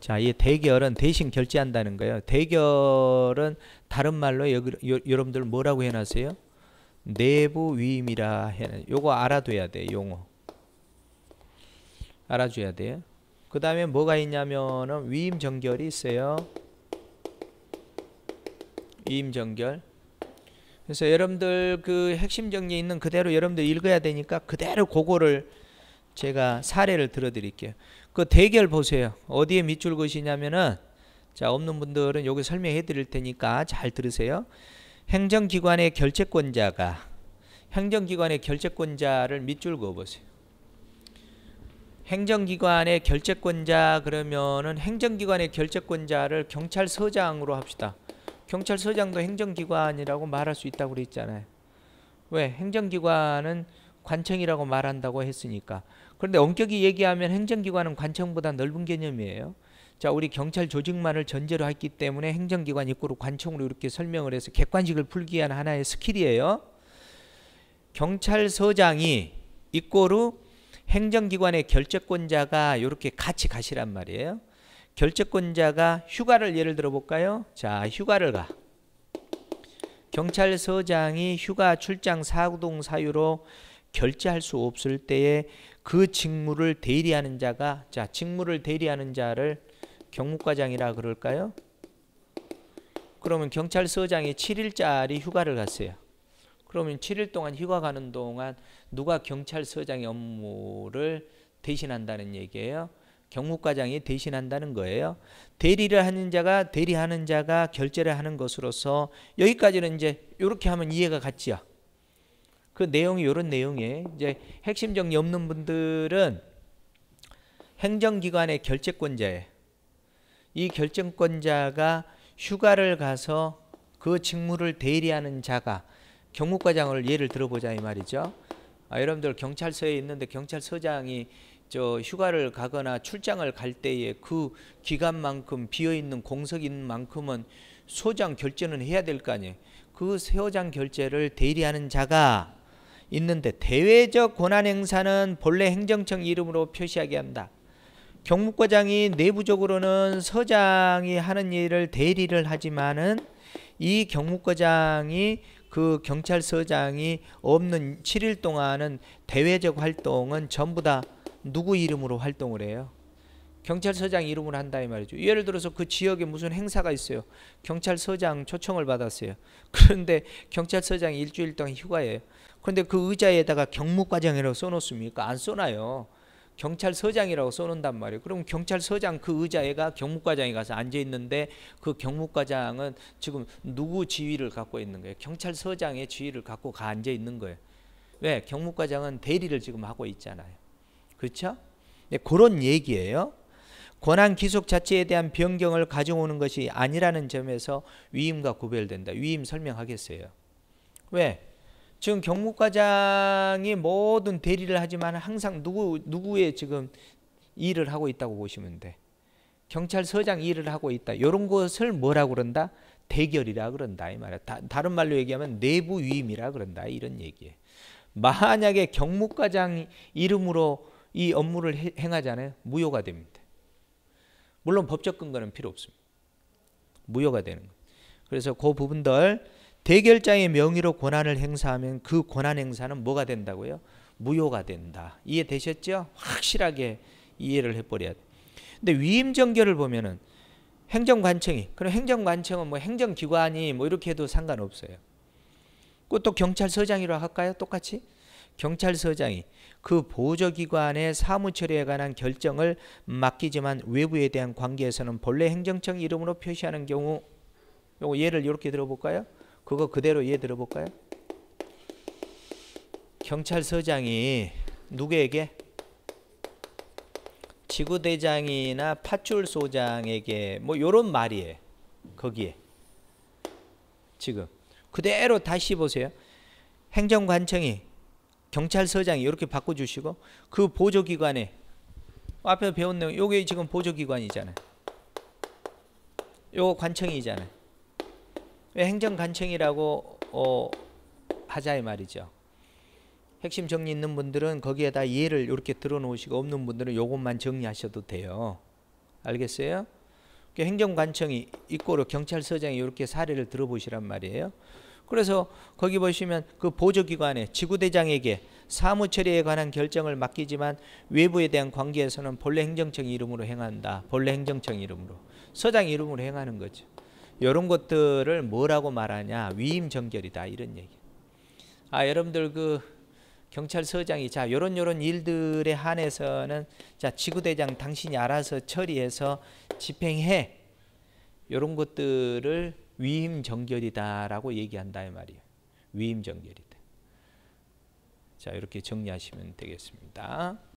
자, 이 대결은 대신 결제한다는 거예요. 대결은 다른 말로 여, 여, 여러분들 뭐라고 해놨어요? 내부 위임이라 해 요거 알아둬야 돼 용어 알아줘야 돼요 그 다음에 뭐가 있냐면은 위임 정결이 있어요 위임 정결 그래서 여러분들 그 핵심 정리 있는 그대로 여러분들 읽어야 되니까 그대로 그거를 제가 사례를 들어드릴게요. 그 대결 보세요. 어디에 밑줄 그시냐면은 으자 없는 분들은 여기 설명해 드릴 테니까 잘 들으세요. 행정기관의 결제권자가 행정기관의 결제권자를 밑줄 그어보세요. 행정기관의 결제권자 그러면은 행정기관의 결제권자를 경찰서장으로 합시다. 경찰서장도 행정기관이라고 말할 수 있다고 그랬잖아요. 왜? 행정기관은 관청이라고 말한다고 했으니까 그런데 엄격히 얘기하면 행정기관은 관청보다 넓은 개념이에요. 자, 우리 경찰 조직만을 전제로 했기 때문에 행정기관 입구로 관청으로 이렇게 설명을 해서 객관식을 풀기 위한 하나의 스킬이에요. 경찰서장이 입고로 행정기관의 결재권자가 이렇게 같이 가시란 말이에요. 결재권자가 휴가를 예를 들어 볼까요? 자, 휴가를 가. 경찰서장이 휴가 출장 사구동 사유로 결제할 수 없을 때에 그 직무를 대리하는 자가 자 직무를 대리하는 자를 경무과장이라 그럴까요? 그러면 경찰서장이 7일짜리 휴가를 갔어요. 그러면 7일 동안 휴가 가는 동안 누가 경찰서장의 업무를 대신한다는 얘기예요. 경무과장이 대신한다는 거예요. 대리를 하는 자가 대리하는 자가 결제를 하는 것으로서 여기까지는 이제 이렇게 하면 이해가 갔지요. 그 내용이 이런 내용이에요. 이제 핵심적이 없는 분들은 행정기관의 결재권자예요. 이 결정권자가 휴가를 가서 그 직무를 대리하는 자가 경무과장을 예를 들어보자 이 말이죠. 아, 여러분들 경찰서에 있는데 경찰서장이 저 휴가를 가거나 출장을 갈 때에 그 기간만큼 비어있는 공석인 만큼은 소장 결제는 해야 될 거 아니에요. 그세 소장 결제를 대리하는 자가 있는데 대외적 권한 행사는 본래 행정청 이름으로 표시하게 한다. 경무과장이 내부적으로는 서장이 하는 일을 대리를 하지만은 이 경무과장이 그 경찰서장이 없는 7일 동안은 대외적 활동은 전부 다 누구 이름으로 활동을 해요? 경찰서장 이름을 한다 이 말이죠. 예를 들어서 그 지역에 무슨 행사가 있어요. 경찰서장 초청을 받았어요. 그런데 경찰서장이 일주일 동안 휴가예요. 그런데 그 의자에다가 경무과장이라고 써놓습니까? 안 써놔요. 경찰서장이라고 써놓는단 말이에요. 그럼 경찰서장 그 의자에가 경무과장이 가서 앉아있는데 그 경무과장은 지금 누구 지위를 갖고 있는 거예요? 경찰서장의 지위를 갖고 가 앉아있는 거예요. 왜? 경무과장은 대리를 지금 하고 있잖아요. 그렇죠? 네, 그런 얘기예요. 권한 기속 자체에 대한 변경을 가져오는 것이 아니라는 점에서 위임과 구별된다. 위임 설명하겠어요. 왜? 지금 경무과장이 모든 대리를 하지만 항상 누구, 누구의 지금 일을 하고 있다고 보시면 돼. 경찰서장 일을 하고 있다. 이런 것을 뭐라 그런다? 대결이라 그런다. 이 말이야. 다, 른 말로 얘기하면 내부 위임이라 그런다. 이런 얘기에. 만약에 경무과장 이름으로 이 업무를 해, 행하잖아요. 무효가 됩니다. 물론 법적 근거는 필요 없습니다. 무효가 되는 거예요. 그래서 그 부분들 대결자의 명의로 권한을 행사하면 그 권한 행사는 뭐가 된다고요? 무효가 된다. 이해되셨죠? 확실하게 이해를 해버려야 돼. 근데 위임정결을 보면은 행정관청이 그럼 행정관청은 뭐 행정기관이 뭐 이렇게 해도 상관없어요. 그것도 경찰서장이라 할까요? 똑같이 경찰서장이 그 보조기관의 사무처리에 관한 결정을 맡기지만 외부에 대한 관계에서는 본래 행정청 이름으로 표시하는 경우 요거 예를 이렇게 들어볼까요? 그거 그대로 예 들어볼까요? 경찰서장이 누구에게? 지구대장이나 파출소장에게 뭐 요런 말이에요. 거기에. 지금. 그대로 다시 보세요. 행정관청이 경찰서장이 이렇게 바꿔주시고 그 보조기관에 앞에 배운 내용 요게 지금 보조기관이잖아요. 요 관청이잖아요. 행정관청이라고 어, 하자 이 말이죠. 핵심 정리 있는 분들은 거기에다 예를 이렇게 들어놓으시고 없는 분들은 요것만 정리하셔도 돼요. 알겠어요? 그러니까 행정관청이 있고 경찰서장이 이렇게 사례를 들어보시란 말이에요. 그래서 거기 보시면 그 보조기관에 지구대장에게 사무처리에 관한 결정을 맡기지만 외부에 대한 관계에서는 본래 행정청 이름으로 행한다. 본래 행정청 이름으로. 서장 이름으로 행하는 거죠. 이런 것들을 뭐라고 말하냐. 위임정결이다. 이런 얘기. 아 여러분들 그 경찰서장이 자 요런 요런 일들에 한해서는 자 지구대장 당신이 알아서 처리해서 집행해 요런 것들을 위임정결이다라고 얘기한다 이 말이에요. 위임정결이다. 자 이렇게 정리하시면 되겠습니다.